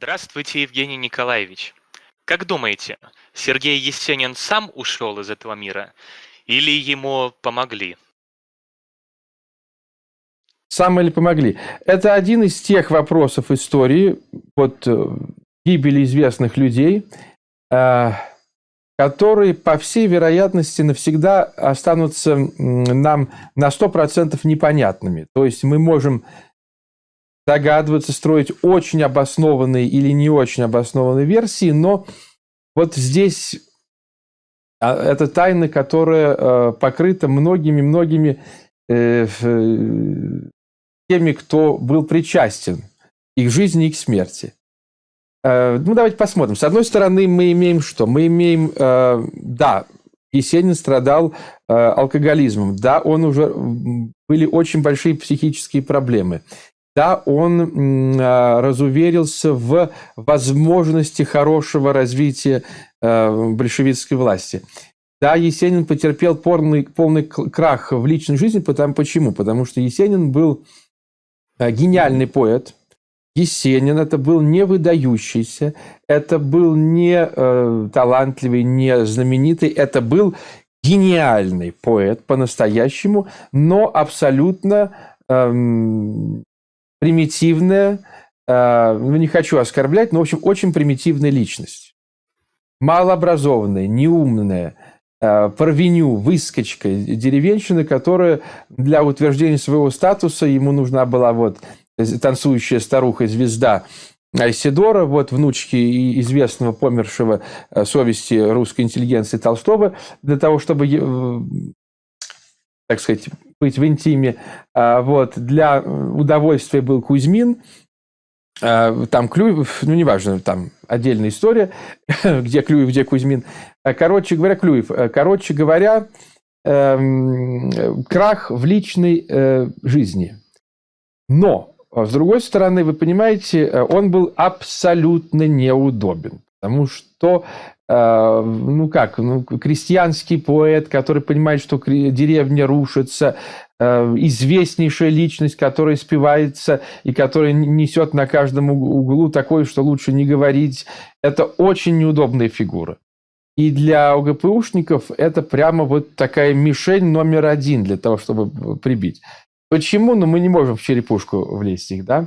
Здравствуйте, Евгений Николаевич. Как думаете, Сергей Есенин сам ушел из этого мира или ему помогли? Сам или помогли? Это один из тех вопросов истории, вот э, гибели известных людей, э, которые, по всей вероятности, навсегда останутся нам на 100% непонятными. То есть мы можем Догадываться строить очень обоснованные или не очень обоснованные версии, но вот здесь а, это тайна, которая э, покрыта многими-многими э, э, теми, кто был причастен их жизни и их смерти. Ну, давайте посмотрим. С одной стороны, мы имеем что? Мы имеем, да, Есенин страдал алкоголизмом, да, он уже были очень большие психические проблемы да, он а, разуверился в возможности хорошего развития э, большевистской власти. Да, Есенин потерпел полный, полный крах в личной жизни. Потому, почему? Потому что Есенин был э, гениальный поэт. Есенин это был не выдающийся, это был не э, талантливый, не знаменитый, это был гениальный поэт по-настоящему, но абсолютно эм, примитивная, э, ну, не хочу оскорблять, но, в общем, очень примитивная личность. Малообразованная, неумная, э, порвеню, выскочка, деревенщина, которая для утверждения своего статуса, ему нужна была вот танцующая старуха-звезда Айсидора, вот внучки известного помершего э, совести русской интеллигенции Толстого, для того, чтобы так сказать, быть в интиме. А, вот. Для удовольствия был Кузьмин, а, там Клюев, ну, неважно, там отдельная история, где Клюев, где Кузьмин. А, короче говоря, Клюев. Короче говоря, эм, крах в личной э, жизни. Но, с другой стороны, вы понимаете, э, он был абсолютно неудобен. Потому что, э, ну как, ну, крестьянский поэт, который понимает, что деревня рушится, э, известнейшая личность, которая спивается и которая несет на каждом углу такое, что лучше не говорить, это очень неудобные фигуры. И для ОГПУшников это прямо вот такая мишень номер один для того, чтобы э, прибить. Почему? Ну, мы не можем в черепушку влезть их, да?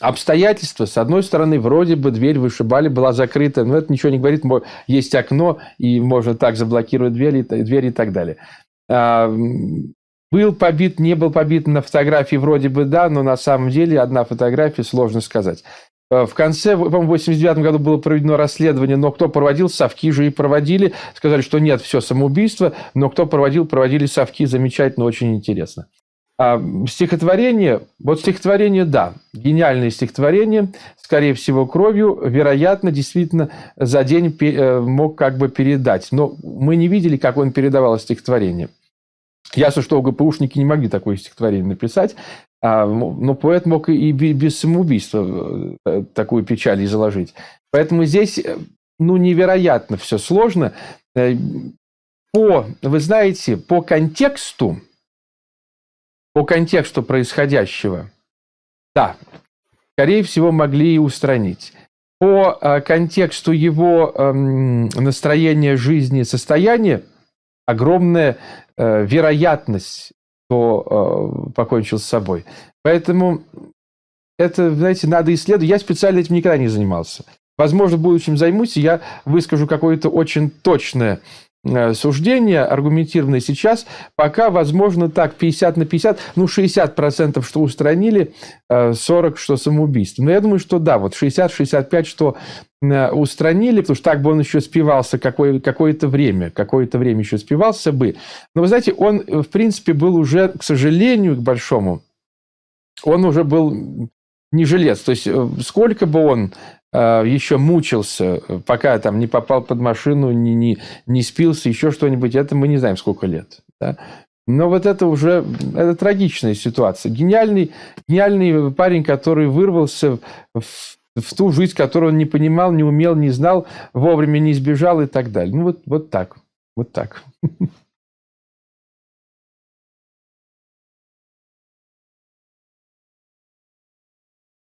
обстоятельства, с одной стороны, вроде бы дверь вышибали, была закрыта, но это ничего не говорит, есть окно, и можно так заблокировать дверь, дверь и так далее. А, был побит, не был побит на фотографии, вроде бы да, но на самом деле одна фотография, сложно сказать. А, в конце, по-моему, в 89 году было проведено расследование, но кто проводил, совки же и проводили. Сказали, что нет, все самоубийство, но кто проводил, проводили совки. Замечательно, очень интересно. А стихотворение, вот стихотворение, да, гениальное стихотворение, скорее всего, кровью, вероятно, действительно за день э, мог как бы передать. Но мы не видели, как он передавал стихотворение. Ясно, что ГПУшники не могли такое стихотворение написать, а, но поэт мог и без самоубийства э, такую печаль и заложить. Поэтому здесь, э, ну, невероятно все сложно. По, вы знаете, по контексту, по контексту происходящего, да, скорее всего, могли и устранить. По э, контексту его э, настроения жизни состояния огромная э, вероятность, что э, покончил с собой. Поэтому это, знаете, надо исследовать. Я специально этим никогда не занимался. Возможно, в будущем займусь, и я выскажу какое-то очень точное Э, суждения, аргументированные сейчас, пока возможно так, 50 на 50, ну, 60%, что устранили, 40, э, что самоубийство. Но я думаю, что да, вот 60-65, что э, устранили, потому что так бы он еще спивался какое- какое-то время, какое-то время еще спивался бы. Но, вы знаете, он, в принципе, был уже, к сожалению, к большому, он уже был не жилец. То есть, сколько бы он а, еще мучился, пока там не попал под машину, не, не, не спился, еще что-нибудь. Это мы не знаем, сколько лет. Да? Но вот это уже это трагичная ситуация. Гениальный, гениальный парень, который вырвался в, в ту жизнь, которую он не понимал, не умел, не знал, вовремя не избежал и так далее. Ну вот, вот так. Вот так.